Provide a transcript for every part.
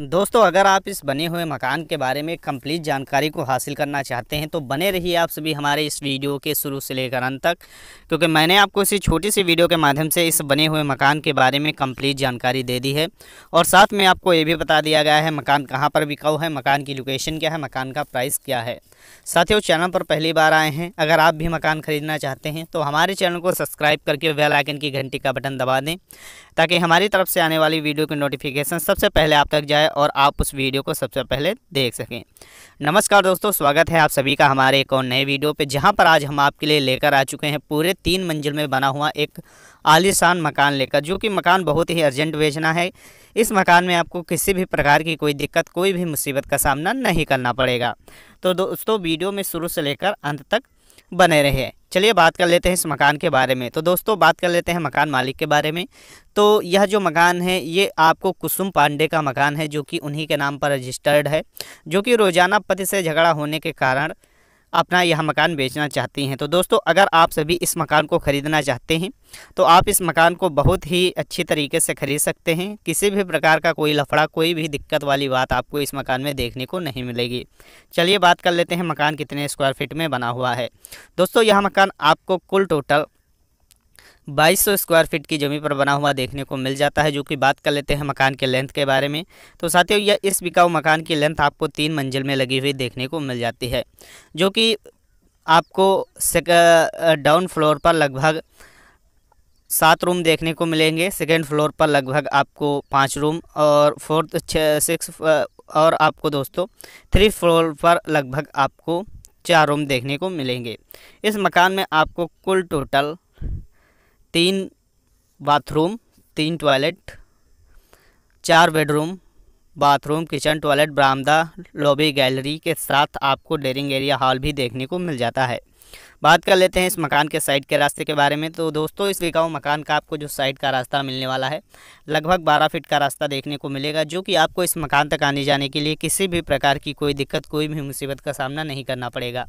दोस्तों अगर आप इस बने हुए मकान के बारे में कंप्लीट जानकारी को हासिल करना चाहते हैं तो बने रहिए आप सभी हमारे इस वीडियो के शुरू से लेकर अंत तक क्योंकि मैंने आपको इसी छोटी सी वीडियो के माध्यम से इस बने हुए मकान के बारे में कंप्लीट जानकारी दे दी है और साथ में आपको ये भी बता दिया गया है मकान कहाँ पर बिकाऊ है मकान की लोकेशन क्या है मकान का प्राइस क्या है साथ ही चैनल पर पहली बार आए हैं अगर आप भी मकान खरीदना चाहते हैं तो हमारे चैनल को सब्सक्राइब करके वेलाइकन की घंटी का बटन दबा दें ताकि हमारी तरफ से आने वाली वीडियो की नोटिफिकेशन सबसे पहले आप तक जाए है और आप उस वीडियो को सबसे पहले देख सकें नमस्कार दोस्तों स्वागत है आप सभी का हमारे एक और नए वीडियो पे जहां पर आज हम आपके लिए लेकर आ चुके हैं पूरे तीन मंजिल में बना हुआ एक आलिशान मकान लेकर जो कि मकान बहुत ही अर्जेंट बेचना है इस मकान में आपको किसी भी प्रकार की कोई दिक्कत कोई भी मुसीबत का सामना नहीं करना पड़ेगा तो दोस्तों वीडियो में शुरू से लेकर अंत तक बने रहे चलिए बात कर लेते हैं इस मकान के बारे में तो दोस्तों बात कर लेते हैं मकान मालिक के बारे में तो यह जो मकान है ये आपको कुसुम पांडे का मकान है जो कि उन्हीं के नाम पर रजिस्टर्ड है जो कि रोज़ाना पति से झगड़ा होने के कारण अपना यह मकान बेचना चाहती हैं तो दोस्तों अगर आप सभी इस मकान को ख़रीदना चाहते हैं तो आप इस मकान को बहुत ही अच्छी तरीके से ख़रीद सकते हैं किसी भी प्रकार का कोई लफड़ा कोई भी दिक्कत वाली बात आपको इस मकान में देखने को नहीं मिलेगी चलिए बात कर लेते हैं मकान कितने स्क्वायर फिट में बना हुआ है दोस्तों यह मकान आपको कुल टोटल 2200 स्क्वायर फीट की ज़मीन पर बना हुआ देखने को मिल जाता है जो कि बात कर लेते हैं मकान के लेंथ के बारे में तो साथियों यह इस बिकाऊ मकान की लेंथ आपको तीन मंजिल में लगी हुई देखने को मिल जाती है जो कि आपको डाउन फ्लोर पर लगभग सात रूम देखने को मिलेंगे सेकेंड फ्लोर पर लगभग आपको पाँच रूम और फोर्थ छः सिक्स और आपको दोस्तों थ्री फ्लोर पर लगभग आपको चार रूम देखने को मिलेंगे इस मकान में आपको कुल टोटल तीन बाथरूम तीन टॉयलेट चार बेडरूम बाथरूम किचन टॉयलेट बरामदा लॉबी गैलरी के साथ आपको डेरिंग एरिया हॉल भी देखने को मिल जाता है बात कर लेते हैं इस मकान के साइड के रास्ते के बारे में तो दोस्तों इस बिकाऊ मकान का आपको जो साइड का रास्ता मिलने वाला है लगभग 12 फीट का रास्ता देखने को मिलेगा जो कि आपको इस मकान तक आने जाने के लिए किसी भी प्रकार की कोई दिक्कत कोई भी मुसीबत का सामना नहीं करना पड़ेगा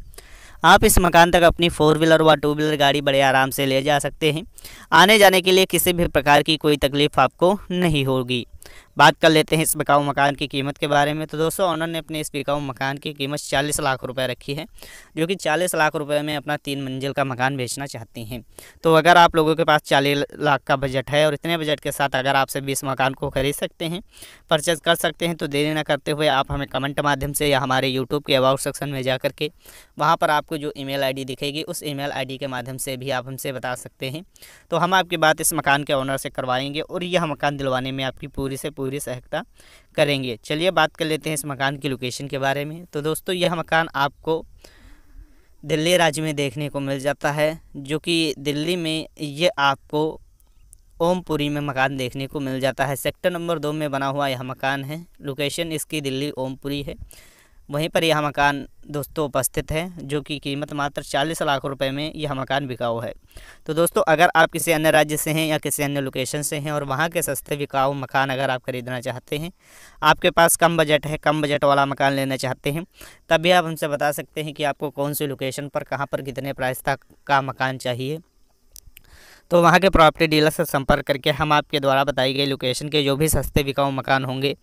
आप इस मकान तक अपनी फोर व्हीलर व टू व्हीलर गाड़ी बड़े आराम से ले जा सकते हैं आने जाने के लिए किसी भी प्रकार की कोई तकलीफ आपको नहीं होगी बात कर लेते हैं इस बिकाऊ मकान की कीमत के बारे में तो दोस्तों ऑनर ने अपने इस बिकाऊ मकान की कीमत चालीस लाख रुपए रखी है जो कि चालीस लाख रुपए में अपना तीन मंजिल का मकान बेचना चाहती हैं तो अगर आप लोगों के पास चालीस लाख का बजट है और इतने बजट के साथ अगर आप सभी इस मकान को खरीद सकते हैं परचेज कर सकते हैं तो देरी ना करते हुए आप हमें कमेंट माध्यम से या हमारे यूट्यूब के अबाउट सेक्शन में जा के वहाँ पर आप आपको जो ईमेल आईडी दिखेगी उस ईमेल आईडी के माध्यम से भी आप हमसे बता सकते हैं तो हम आपकी बात इस मकान के ऑनर से करवाएंगे और यह मकान दिलवाने में आपकी पूरी से पूरी सहायता करेंगे चलिए बात कर लेते हैं इस मकान की लोकेशन के बारे में तो दोस्तों यह मकान आपको दिल्ली राज्य में देखने को मिल जाता है जो कि दिल्ली में ये आपको ओमपुरी में मकान देखने को मिल जाता है सेक्टर नंबर दो में बना हुआ यह मकान है लोकेशन इसकी दिल्ली ओमपुरी है वहीं पर यह मकान दोस्तों उपस्थित है जो कि कीमत मात्र चालीस लाख रुपए में यह मकान बिकाऊ है तो दोस्तों अगर आप किसी अन्य राज्य से हैं या किसी अन्य लोकेशन से हैं और वहाँ के सस्ते बिकाऊ मकान अगर आप खरीदना चाहते हैं आपके पास कम बजट है कम बजट वाला मकान लेना चाहते हैं तभी आप हमसे बता सकते हैं कि आपको कौन सी लोकेशन पर कहाँ पर कितने प्राइस तक का मकान चाहिए तो वहाँ के प्रॉपर्टी डीलर से संपर्क करके हम आपके द्वारा बताई गई लोकेशन के जो भी सस्ते बिकाऊ मकान होंगे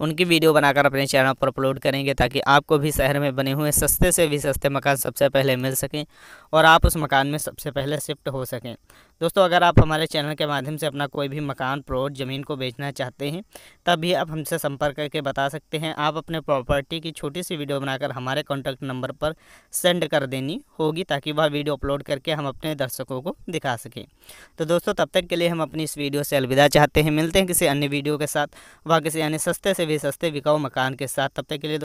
उनकी वीडियो बनाकर अपने चैनल पर अपलोड करेंगे ताकि आपको भी शहर में बने हुए सस्ते से भी सस्ते मकान सबसे पहले मिल सकें और आप उस मकान में सबसे पहले शिफ्ट हो सकें दोस्तों अगर आप हमारे चैनल के माध्यम से अपना कोई भी मकान प्लॉट ज़मीन को बेचना चाहते हैं तब भी आप हमसे संपर्क करके बता सकते हैं आप अपने प्रॉपर्टी की छोटी सी वीडियो बनाकर हमारे कॉन्टैक्ट नंबर पर सेंड कर देनी होगी ताकि वह वीडियो अपलोड करके हम अपने दर्शकों को दिखा सकें तो दोस्तों तब तक के लिए हम अपनी इस वीडियो से अलविदा चाहते हैं मिलते हैं किसी अन्य वीडियो के साथ वह किसी अन्य सस्ते से भी सस्ते बिकाऊ मकान के साथ तब तक के लिए